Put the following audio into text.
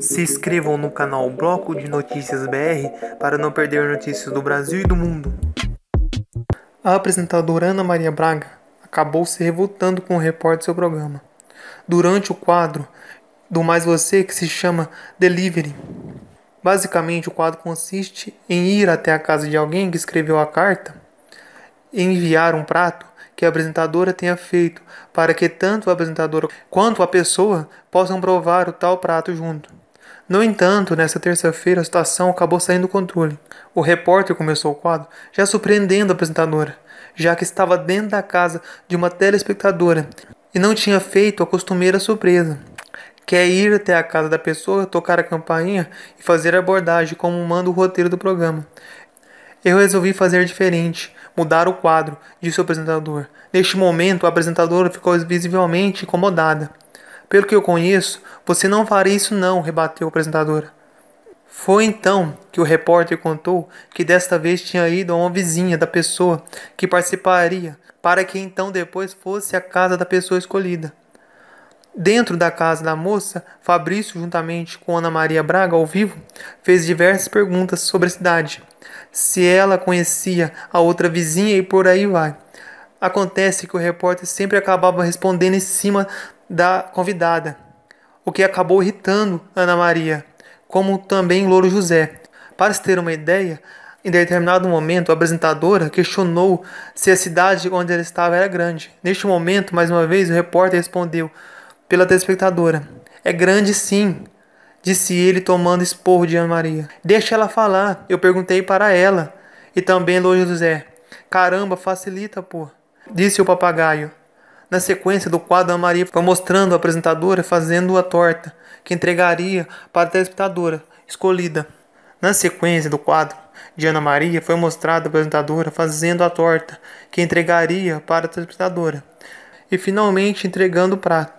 Se inscrevam no canal Bloco de Notícias BR para não perder notícias do Brasil e do mundo. A apresentadora Ana Maria Braga acabou se revoltando com o repórter do seu programa. Durante o quadro do Mais Você, que se chama Delivery. Basicamente, o quadro consiste em ir até a casa de alguém que escreveu a carta, enviar um prato que a apresentadora tenha feito, para que tanto a apresentadora quanto a pessoa possam provar o tal prato junto. No entanto, nesta terça-feira a situação acabou saindo do controle. O repórter começou o quadro já surpreendendo a apresentadora, já que estava dentro da casa de uma telespectadora e não tinha feito a costumeira surpresa. Quer ir até a casa da pessoa, tocar a campainha e fazer a abordagem como manda o roteiro do programa. Eu resolvi fazer diferente, mudar o quadro, disse o apresentador. Neste momento, a apresentadora ficou visivelmente incomodada. Pelo que eu conheço, você não faria isso não, rebateu a apresentadora. Foi então que o repórter contou que desta vez tinha ido a uma vizinha da pessoa que participaria, para que então depois fosse à casa da pessoa escolhida. Dentro da casa da moça, Fabrício, juntamente com Ana Maria Braga, ao vivo, fez diversas perguntas sobre a cidade se ela conhecia a outra vizinha e por aí vai. Acontece que o repórter sempre acabava respondendo em cima da convidada, o que acabou irritando Ana Maria, como também Louro José. Para se ter uma ideia, em determinado momento, a apresentadora questionou se a cidade onde ela estava era grande. Neste momento, mais uma vez, o repórter respondeu pela telespectadora: É grande sim, disse ele, tomando esporro de Ana Maria. Deixa ela falar, eu perguntei para ela. E também Loja José. Caramba, facilita, pô, disse o papagaio. Na sequência do quadro, Ana Maria foi mostrando a apresentadora fazendo a torta, que entregaria para a telespectadora escolhida. Na sequência do quadro de Ana Maria, foi mostrada a apresentadora fazendo a torta, que entregaria para a telespectadora. E finalmente entregando o prato.